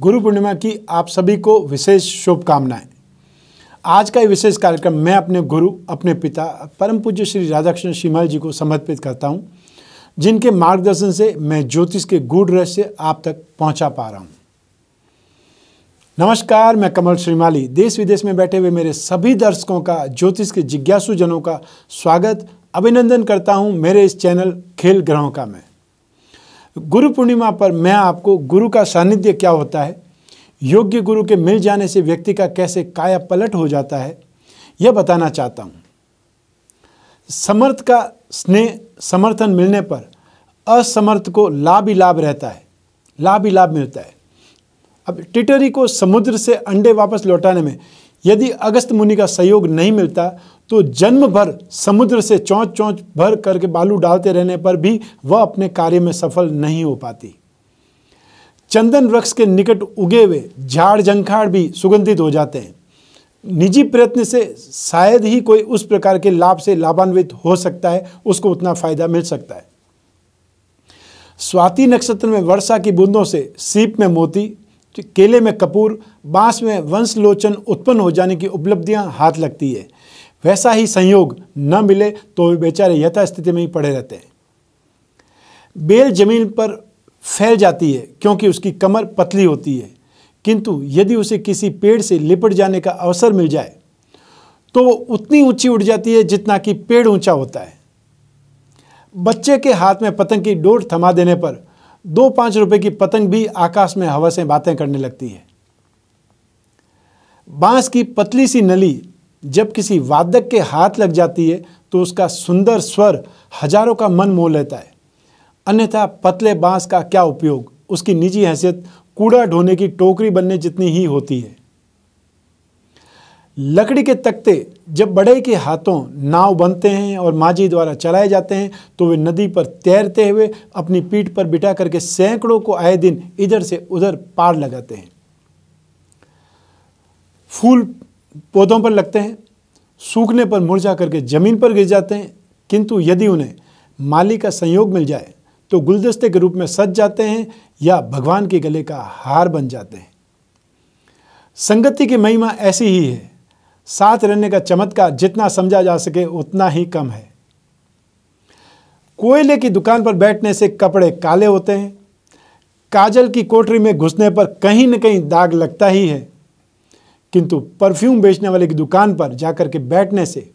गुरु पूर्णिमा की आप सभी को विशेष शुभकामनाएं आज का ये विशेष कार्यक्रम मैं अपने गुरु अपने पिता परम पूज्य श्री राधाकृष्ण श्रीमाल जी को समर्पित करता हूँ जिनके मार्गदर्शन से मैं ज्योतिष के गूढ़ रहस्य आप तक पहुँचा पा रहा हूँ नमस्कार मैं कमल श्रीमाली देश विदेश में बैठे हुए मेरे सभी दर्शकों का ज्योतिष के जिज्ञासुजनों का स्वागत अभिनंदन करता हूँ मेरे इस चैनल खेल ग्रहों का मैं गुरु पूर्णिमा पर मैं आपको गुरु का सानिध्य क्या होता है योग्य गुरु के मिल जाने से व्यक्ति का कैसे काया पलट हो जाता है यह बताना चाहता हूँ समर्थ का स्नेह समर्थन मिलने पर असमर्थ को लाभ ही लाभ रहता है लाभ ही लाभ मिलता है अब टिटरी को समुद्र से अंडे वापस लौटाने में यदि अगस्त मुनि का सहयोग नहीं मिलता तो जन्म भर समुद्र से चौंच चौंच भर करके बालू डालते रहने पर भी वह अपने कार्य में सफल नहीं हो पाती चंदन वृक्ष के निकट उगे हुए झाड़ जंखाड़ भी सुगंधित हो जाते हैं निजी प्रयत्न से शायद ही कोई उस प्रकार के लाभ से लाभान्वित हो सकता है उसको उतना फायदा मिल सकता है स्वाति नक्षत्र में वर्षा की बूंदों से सीप में मोती केले में कपूर बांस में वंशलोचन उत्पन्न हो जाने की उपलब्धियां हाथ लगती है वैसा ही संयोग न मिले तो वे बेचारे यथास्थिति में ही पड़े रहते हैं बेल जमीन पर फैल जाती है क्योंकि उसकी कमर पतली होती है किंतु यदि उसे किसी पेड़ से लिपट जाने का अवसर मिल जाए तो वो उतनी ऊंची उठ जाती है जितना कि पेड़ ऊंचा होता है बच्चे के हाथ में पतंग की डोर थमा देने पर दो पांच रुपए की पतंग भी आकाश में हवा से बातें करने लगती है बांस की पतली सी नली जब किसी वादक के हाथ लग जाती है तो उसका सुंदर स्वर हजारों का मन मोह लेता है अन्यथा पतले बांस का क्या उपयोग उसकी निजी हैसियत कूड़ा ढोने की टोकरी बनने जितनी ही होती है लकड़ी के तख्ते जब बड़े के हाथों नाव बनते हैं और माझी द्वारा चलाए जाते हैं तो वे नदी पर तैरते हुए अपनी पीठ पर बिठा करके सैकड़ों को आए दिन इधर से उधर पार लगाते हैं फूल पौधों पर लगते हैं सूखने पर मुरझा करके ज़मीन पर गिर जाते हैं किंतु यदि उन्हें माली का संयोग मिल जाए तो गुलदस्ते के रूप में सज जाते हैं या भगवान के गले का हार बन जाते हैं संगति की महिमा ऐसी ही है साथ रहने का चमत्कार जितना समझा जा सके उतना ही कम है कोयले की दुकान पर बैठने से कपड़े काले होते हैं काजल की कोठरी में घुसने पर कहीं न कहीं दाग लगता ही है किंतु परफ्यूम बेचने वाले की दुकान पर जाकर के बैठने से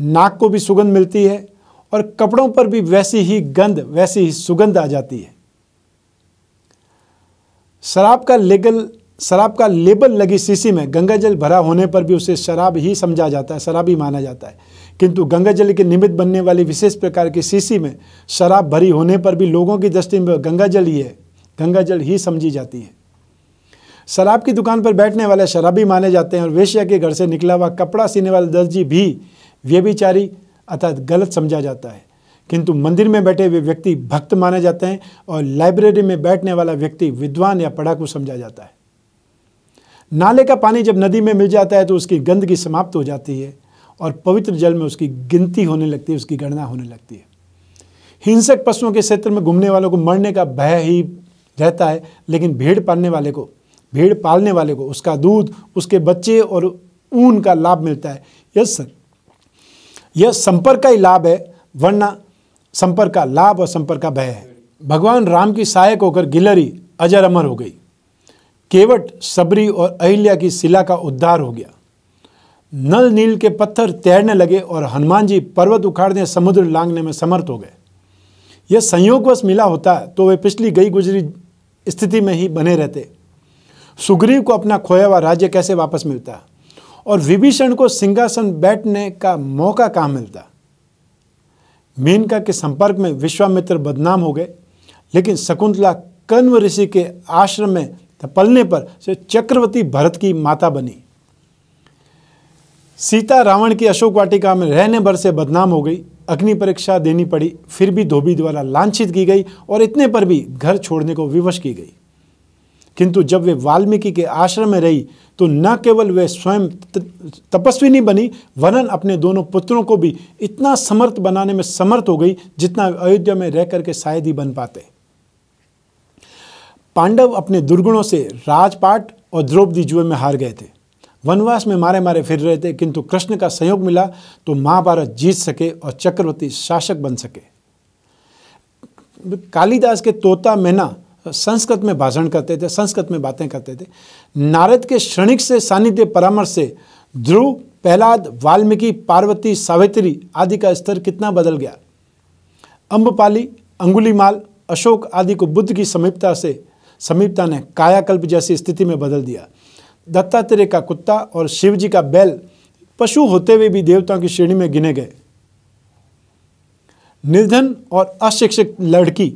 नाक को भी सुगंध मिलती है और कपड़ों पर भी वैसी ही गंध वैसी ही सुगंध आ जाती है शराब का लीगल शराब का लेबल लगी शीशी में गंगा जल भरा होने पर भी उसे शराब ही समझा जाता है शराब ही माना जाता है किंतु गंगा जल के निमित्त बनने वाली विशेष प्रकार की शीशी में शराब भरी होने पर भी लोगों की दृष्टि में गंगा जल ही है गंगा जल ही समझी जाती है शराब की दुकान पर बैठने वाले शराबी माने जाते हैं और वेश्या के घर से निकला हुआ कपड़ा सीने वाला दर्जी भी व्यभिचारी अर्थात गलत समझा जाता है किंतु मंदिर में बैठे हुए व्यक्ति भक्त माने जाते हैं और लाइब्रेरी में बैठने वाला व्यक्ति विद्वान या पढ़ाकू समझा जाता है नाले का पानी जब नदी में मिल जाता है तो उसकी गंदगी समाप्त हो जाती है और पवित्र जल में उसकी गिनती होने लगती है उसकी गणना होने लगती है हिंसक पशुओं के क्षेत्र में घूमने वालों को मरने का भय ही रहता है लेकिन भेड़ पालने वाले को भेड़ पालने वाले को उसका दूध उसके बच्चे और ऊन का लाभ मिलता है यस सर यह संपर्क का ही लाभ है वरना संपर्क का लाभ और संपर्क का भय है भगवान राम की सहायक होकर गिलरी अजर अमर हो गई केवट सबरी और अहिल्या की शिला का उद्धार हो गया नल नील के पत्थर तैरने लगे और हनुमान जी पर्वत उखाड़ने समुद्र लांगने में समर्थ हो गए यह संयोगवश मिला होता तो वे पिछली गई गुजरी स्थिति में ही बने रहते सुग्रीव को अपना खोया हुआ राज्य कैसे वापस मिलता और विभीषण को सिंहासन बैठने का मौका कहाँ मिलता मेनका के संपर्क में विश्वामित्र बदनाम हो गए लेकिन शकुंतला कन्व ऋषि के आश्रम में तो पलने पर से चक्रवर्ती भरत की माता बनी सीता रावण की अशोक वाटिका में रहने भर से बदनाम हो गई अग्नि परीक्षा देनी पड़ी फिर भी धोबी द्वारा लांछित की गई और इतने पर भी घर छोड़ने को विवश की गई किंतु जब वे वाल्मीकि के आश्रम में रही तो न केवल वे स्वयं तपस्विनी बनी वरन अपने दोनों पुत्रों को भी इतना समर्थ बनाने में समर्थ हो गई जितना अयोध्या में रह करके शायद ही बन पाते पांडव अपने दुर्गुणों से राजपाट और द्रौपदी जुए में हार गए थे वनवास में मारे मारे फिर रहे थे किंतु कृष्ण का सहयोग मिला तो महाभारत जीत सके और चक्रवर्ती शासक बन सके कालिदास के तोता मैना संस्कृत में भाषण करते थे संस्कृत में बातें करते थे नारद के क्षणिक से सानिध्य परामर्श से ध्रुव प्रहलाद वाल्मीकि पार्वती सावित्री आदि का स्तर कितना बदल गया अम्बपाली अंगुलीमाल अशोक आदि को बुद्ध की समीपता से समीपता ने कायाकल्प जैसी स्थिति में बदल दिया दत्तात्रेय का कुत्ता और शिव जी का बैल पशु होते हुए भी देवताओं की श्रेणी में गिने गए निर्धन और अशिक्षित लड़की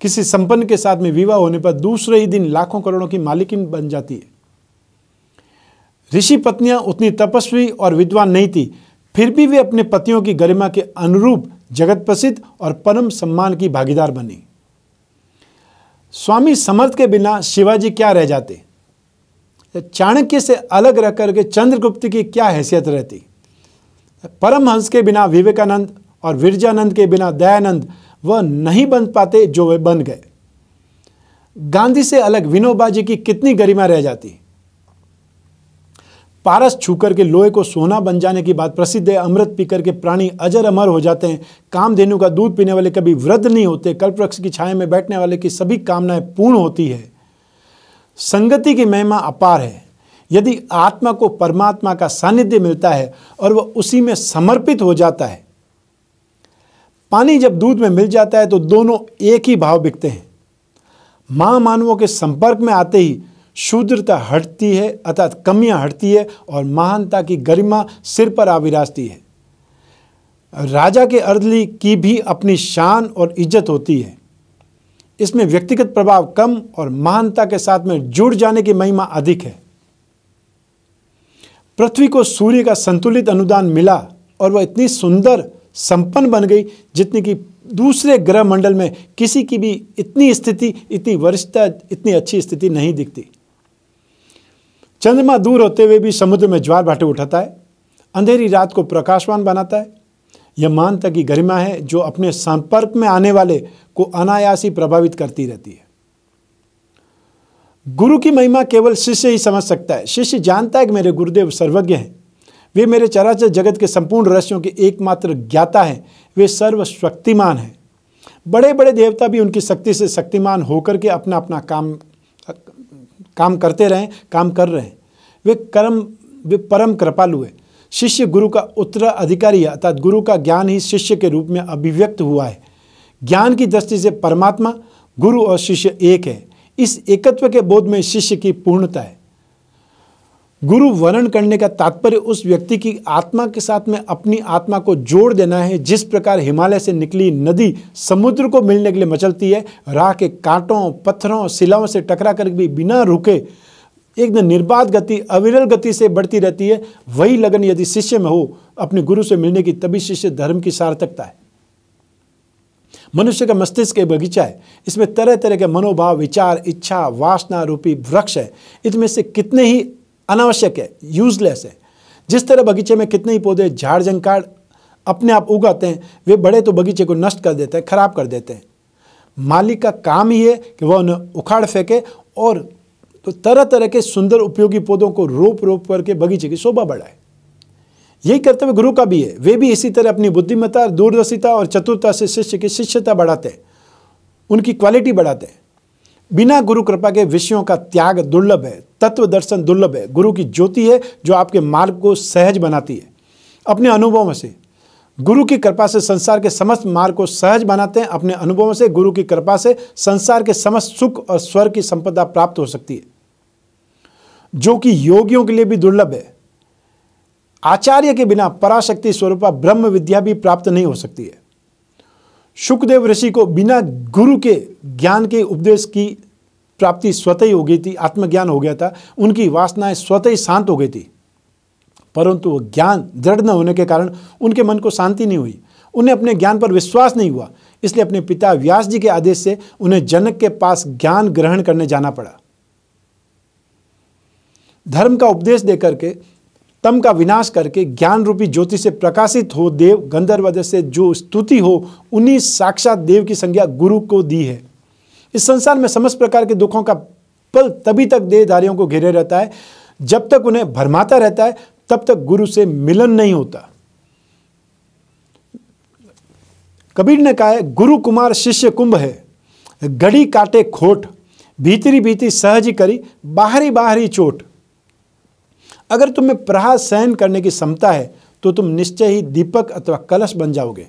किसी संपन्न के साथ में विवाह होने पर दूसरे ही दिन लाखों करोड़ों की मालिकिन बन जाती है ऋषि पत्नियां उतनी तपस्वी और विद्वान नहीं थी फिर भी वे अपने पतियों की गरिमा के अनुरूप जगत प्रसिद्ध और परम सम्मान की भागीदार बनी स्वामी समर्थ के बिना शिवाजी क्या रह जाते चाणक्य से अलग रह करके चंद्रगुप्त की क्या हैसियत रहती परमहंस के बिना विवेकानंद और विरजानंद के बिना दयानंद वह नहीं बन पाते जो वे बन गए गांधी से अलग विनोबाजी की कितनी गरिमा रह जाती पारस छूकर के लोहे को सोना बन जाने की बात प्रसिद्ध है अमृत पीकर के प्राणी अजर अमर हो जाते हैं कामधेनु का दूध पीने वाले कभी वृद्ध नहीं होते कल्प वृक्ष की छाया में बैठने वाले की सभी कामनाएं पूर्ण होती है संगति की महिमा अपार है यदि आत्मा को परमात्मा का सानिध्य मिलता है और वह उसी में समर्पित हो जाता है पानी जब दूध में मिल जाता है तो दोनों एक ही भाव बिकते हैं मां मानवों के संपर्क में आते ही शूद्रता हटती है अर्थात कमियां हटती है और महानता की गरिमा सिर पर आविराजती है राजा के अर्दली की भी अपनी शान और इज्जत होती है इसमें व्यक्तिगत प्रभाव कम और महानता के साथ में जुड़ जाने की महिमा अधिक है पृथ्वी को सूर्य का संतुलित अनुदान मिला और वह इतनी सुंदर संपन्न बन गई जितनी कि दूसरे ग्रह मंडल में किसी की भी इतनी स्थिति इतनी वरिष्ठता इतनी अच्छी स्थिति नहीं दिखती चंद्रमा दूर होते हुए भी समुद्र में ज्वार भाटे उठाता है अंधेरी रात को प्रकाशवान बनाता है यह मानता की गरिमा है जो अपने संपर्क में आने वाले को अनायास ही प्रभावित करती रहती है गुरु की महिमा केवल शिष्य ही समझ सकता है शिष्य जानता है कि मेरे गुरुदेव सर्वज्ञ हैं वे मेरे चराचर जगत के संपूर्ण रहस्यों के एकमात्र ज्ञाता हैं वे सर्वशक्तिमान हैं बड़े बड़े देवता भी उनकी शक्ति से शक्तिमान होकर के अपना अपना काम काम करते रहें काम कर रहे हैं वे कर्म वे परम कृपालु है शिष्य गुरु का उत्तराधिकारी है अर्थात गुरु का ज्ञान ही शिष्य के रूप में अभिव्यक्त हुआ है ज्ञान की दृष्टि से परमात्मा गुरु और शिष्य एक है इस एकत्व के बोध में शिष्य की पूर्णता है गुरु वर्णन करने का तात्पर्य उस व्यक्ति की आत्मा के साथ में अपनी आत्मा को जोड़ देना है जिस प्रकार हिमालय से निकली नदी समुद्र को मिलने के लिए मचलती है राह के कांटों पत्थरों शिलाओं से टकरा कर भी बिना रुके एकदम निर्बाध गति अविरल गति से बढ़ती रहती है वही लगन यदि शिष्य में हो अपने गुरु से मिलने की तभी शिष्य धर्म की सार्थकता है मनुष्य का मस्तिष्क एक बगीचा है इसमें तरह तरह के मनोभाव विचार इच्छा वासना रूपी वृक्ष है इसमें से कितने ही अनावश्यक है यूजलेस है जिस तरह बगीचे में कितने ही पौधे झाड़ झंकाड़ अपने आप उगाते हैं वे बड़े तो बगीचे को नष्ट कर देते हैं खराब कर देते हैं मालिक का काम ही है कि वह उन्हें उखाड़ फेंके और तो तरह तरह के सुंदर उपयोगी पौधों को रोप रोप करके बगीचे की शोभा बढ़ाए यही कर्तव्य गुरु का भी है वे भी इसी तरह अपनी बुद्धिमत्ता दूरदर्शिता और चतुरता से शिष्य की शिष्यता बढ़ाते हैं उनकी क्वालिटी बढ़ाते हैं बिना गुरु कृपा के विषयों का त्याग दुर्लभ है तत्व दर्शन दुर्लभ है गुरु की ज्योति है जो आपके मार्ग को सहज बनाती है अपने अनुभवों से गुरु की कृपा से संसार के समस्त मार्ग को सहज बनाते हैं अपने अनुभवों से गुरु की कृपा से संसार के समस्त सुख और स्वर की संपदा प्राप्त हो सकती है जो कि योगियों के लिए भी दुर्लभ है आचार्य के बिना पराशक्ति स्वरूपा ब्रह्म विद्या भी प्राप्त नहीं हो सकती है सुखदेव ऋषि को बिना गुरु के ज्ञान के उपदेश की प्राप्ति स्वतः ही हो गई थी आत्मज्ञान हो गया था उनकी वासनाएं स्वतः ही शांत हो गई थी परंतु वह ज्ञान दृढ़ न होने के कारण उनके मन को शांति नहीं हुई उन्हें अपने ज्ञान पर विश्वास नहीं हुआ इसलिए अपने पिता व्यास जी के आदेश से उन्हें जनक के पास ज्ञान ग्रहण करने जाना पड़ा धर्म का उपदेश देकर के तम का विनाश करके ज्ञान रूपी ज्योति से प्रकाशित हो देव गंधर्व से जो स्तुति हो उन्हीं साक्षात देव की संज्ञा गुरु को दी है इस संसार में समस्त प्रकार के दुखों का पल तभी तक देहधारियों को घेरे रहता है जब तक उन्हें भरमाता रहता है तब तक गुरु से मिलन नहीं होता कबीर ने कहा है गुरु कुमार शिष्य कुंभ है घड़ी काटे खोट भीतरी भीतरी सहज करी बाहरी बाहरी चोट अगर तुम्हें प्रहार सहन करने की क्षमता है तो तुम निश्चय ही दीपक अथवा कलश बन जाओगे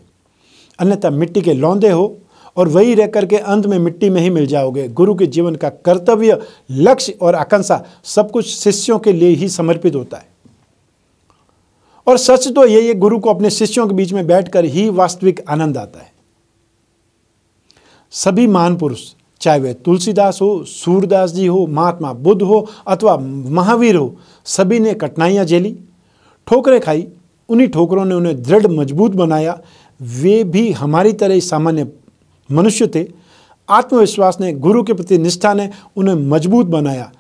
अन्यथा मिट्टी के लौंदे हो और वही रह करके अंत में मिट्टी में ही मिल जाओगे गुरु के जीवन का कर्तव्य लक्ष्य और आकांक्षा सब कुछ शिष्यों के लिए ही समर्पित होता है और सच तो यही है गुरु को अपने शिष्यों के बीच में बैठकर ही वास्तविक आनंद आता है सभी महान पुरुष चाहे वे तुलसीदास हो सूरदास जी हो महात्मा बुद्ध हो अथवा महावीर हो सभी ने कठिनाइयाँ झेली ठोकरें खाई उन्हीं ठोकरों ने उन्हें दृढ़ मजबूत बनाया वे भी हमारी तरह ही सामान्य मनुष्य थे आत्मविश्वास ने गुरु के प्रति निष्ठा ने उन्हें मजबूत बनाया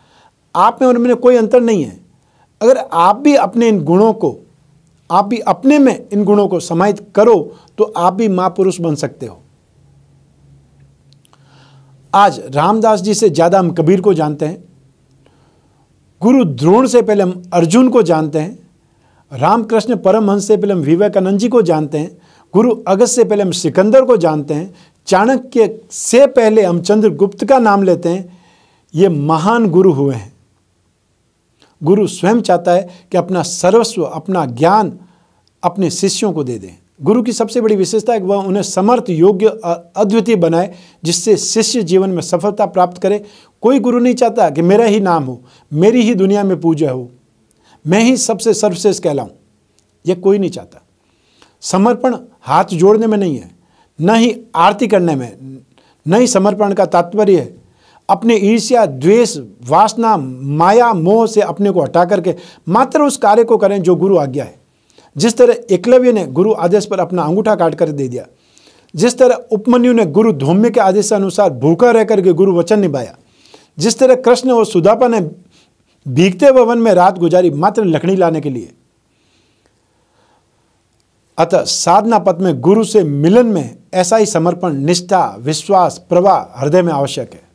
आप में उनमें कोई अंतर नहीं है अगर आप भी अपने इन गुणों को आप भी अपने में इन गुणों को समाहित करो तो आप भी महापुरुष बन सकते हो आज रामदास जी से ज़्यादा हम कबीर को जानते हैं गुरु द्रोण से पहले हम अर्जुन को जानते हैं रामकृष्ण परमहंस से पहले हम विवेकानंद जी को जानते हैं गुरु अगस्त से पहले हम सिकंदर को जानते हैं चाणक्य से पहले हम चंद्रगुप्त का नाम लेते हैं ये महान गुरु हुए हैं गुरु स्वयं चाहता है कि अपना सर्वस्व अपना ज्ञान अपने शिष्यों को दे दें गुरु की सबसे बड़ी विशेषता है कि वह उन्हें समर्थ योग्य अद्वितीय बनाए जिससे शिष्य जीवन में सफलता प्राप्त करे कोई गुरु नहीं चाहता कि मेरा ही नाम हो मेरी ही दुनिया में पूजा हो मैं ही सबसे सर्वश्रेष्ठ कहलाऊं यह कोई नहीं चाहता समर्पण हाथ जोड़ने में नहीं है न ही आरती करने में न ही समर्पण का तात्पर्य है अपने ईर्ष्या द्वेष वासना माया मोह से अपने को हटा करके मात्र उस कार्य को करें जो गुरु आज्ञा है जिस तरह एकलव्य ने गुरु आदेश पर अपना अंगूठा काट कर दे दिया जिस तरह उपमन्यु ने गुरु धौम्य के आदेश अनुसार भूखा रह करके गुरु वचन निभाया जिस तरह कृष्ण और सुदापा ने भीगते भवन में रात गुजारी मात्र लकड़ी लाने के लिए अतः साधना पथ में गुरु से मिलन में ऐसा ही समर्पण निष्ठा विश्वास प्रवाह हृदय में आवश्यक है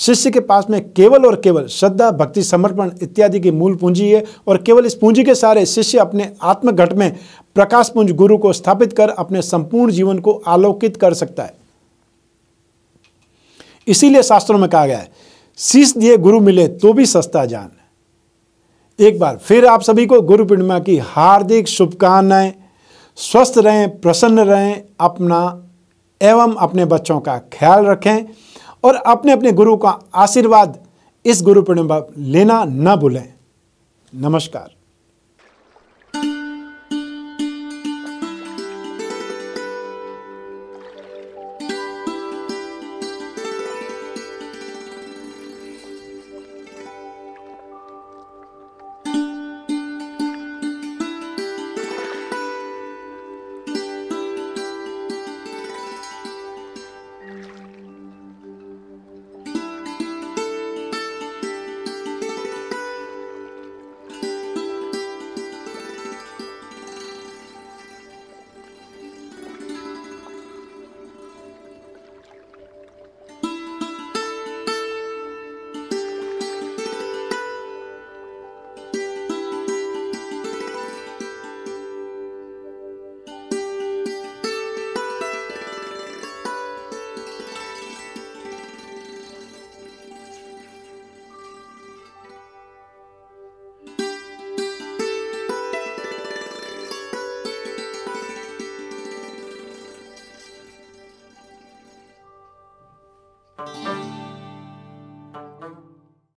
शिष्य के पास में केवल और केवल श्रद्धा भक्ति समर्पण इत्यादि की मूल पूंजी है और केवल इस पूंजी के सारे शिष्य अपने आत्मघट में प्रकाश पुंज गुरु को स्थापित कर अपने संपूर्ण जीवन को आलोकित कर सकता है इसीलिए शास्त्रों में कहा गया है शीश दिए गुरु मिले तो भी सस्ता जान एक बार फिर आप सभी को गुरु पूर्णिमा की हार्दिक शुभकामनाएं स्वस्थ रहें प्रसन्न रहें अपना एवं अपने बच्चों का ख्याल रखें और अपने अपने गुरु का आशीर्वाद इस गुरु पूर्णिमा लेना न भूलें नमस्कार